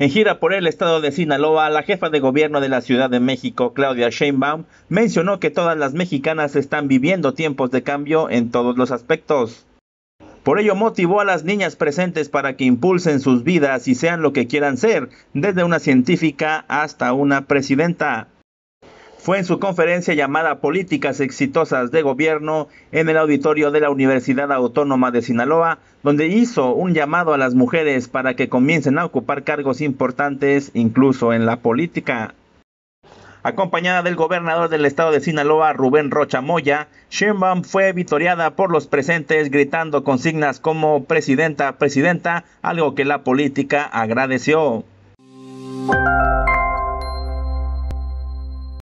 En gira por el estado de Sinaloa, la jefa de gobierno de la Ciudad de México, Claudia Sheinbaum, mencionó que todas las mexicanas están viviendo tiempos de cambio en todos los aspectos. Por ello motivó a las niñas presentes para que impulsen sus vidas y sean lo que quieran ser, desde una científica hasta una presidenta fue en su conferencia llamada Políticas Exitosas de Gobierno en el auditorio de la Universidad Autónoma de Sinaloa, donde hizo un llamado a las mujeres para que comiencen a ocupar cargos importantes incluso en la política. Acompañada del gobernador del estado de Sinaloa, Rubén Rocha Moya, Sheinbaum fue vitoreada por los presentes gritando consignas como presidenta, presidenta, algo que la política agradeció.